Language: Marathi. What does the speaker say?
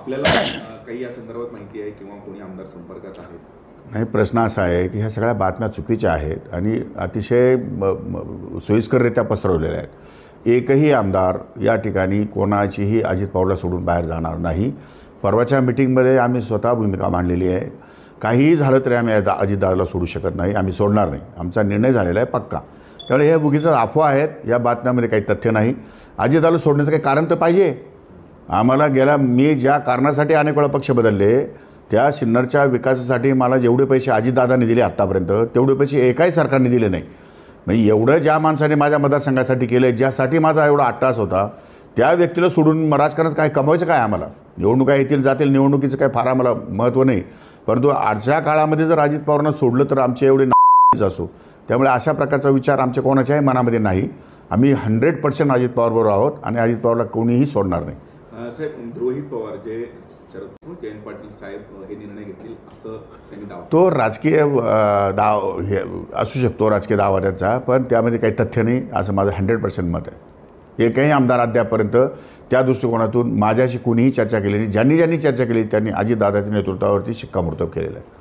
आपल्याला काही या संदर्भात माहिती आहे किंवा कोणी आमदार संपर्कात आहेत नाही प्रश्न असा आहे की ह्या सगळ्या बातम्या चुकीच्या आहेत आणि अतिशय सोयीस्कररित्या पसरवलेल्या आहेत एकही आमदार या ठिकाणी कोणाचीही अजित पवारला सोडून बाहेर जाणार नाही परवाच्या मिटिंगमध्ये आम्ही स्वतः भूमिका मांडलेली आहे काहीही झालं तरी आम्ही अजितदादाला सोडू शकत नाही आम्ही सोडणार नाही आमचा निर्णय झालेला आहे पक्का त्यामुळे हे बुगीचा अफवा आहेत या बातम्यामध्ये काही तथ्य नाही अजितदाला सोडण्याचं काही कारण तर पाहिजे आम्हाला गेल्या मी ज्या कारणासाठी अनेक वेळा पक्ष बदलले त्या सिन्नरच्या विकासासाठी मला जेवढे पैसे अजितदादाने दिले आत्तापर्यंत तेवढे पैसे एकाही सरकारने दिले नाही म्हणजे एवढं ज्या माणसाने माझ्या मतदारसंघासाठी केलं ज्यासाठी माझा एवढा आट्टास होता त्या व्यक्तीला सोडून राजकारणात काय कमवायचं काय आम्हाला निवडणुका येतील जातील निवडणुकीचं काय फार आम्हाला महत्त्व नाही परंतु आजच्या काळामध्ये जर अजित पवारांना सोडलं तर आमचे एवढे नाच असो त्यामुळे अशा प्रकारचा विचार आमच्या कोणाच्याही मनामध्ये नाही आम्ही हंड्रेड पर्सेंट अजित पवारबरोबर आहोत आणि अजित पवारला कोणीही सोडणार नाही साहेब द्रोही पवार जे शरद हे निर्णय घेतील असं त्यांनी दावा तो राजकीय दाव हे असू शकतो राजकीय दावा त्याचा पण त्यामध्ये काही तथ्य नाही असं माझं हंड्रेड पर्सेंट मत आहे एकही आमदार अद्यापर्यंत त्या दृष्टिकोनातून माझ्याशी कुणीही चर्चा केली नाही ज्यांनी ज्यांनी चर्चा केली त्यांनी अजितदादाच्या नेतृत्वावरती शिक्कामोर्तब केलेलं आहे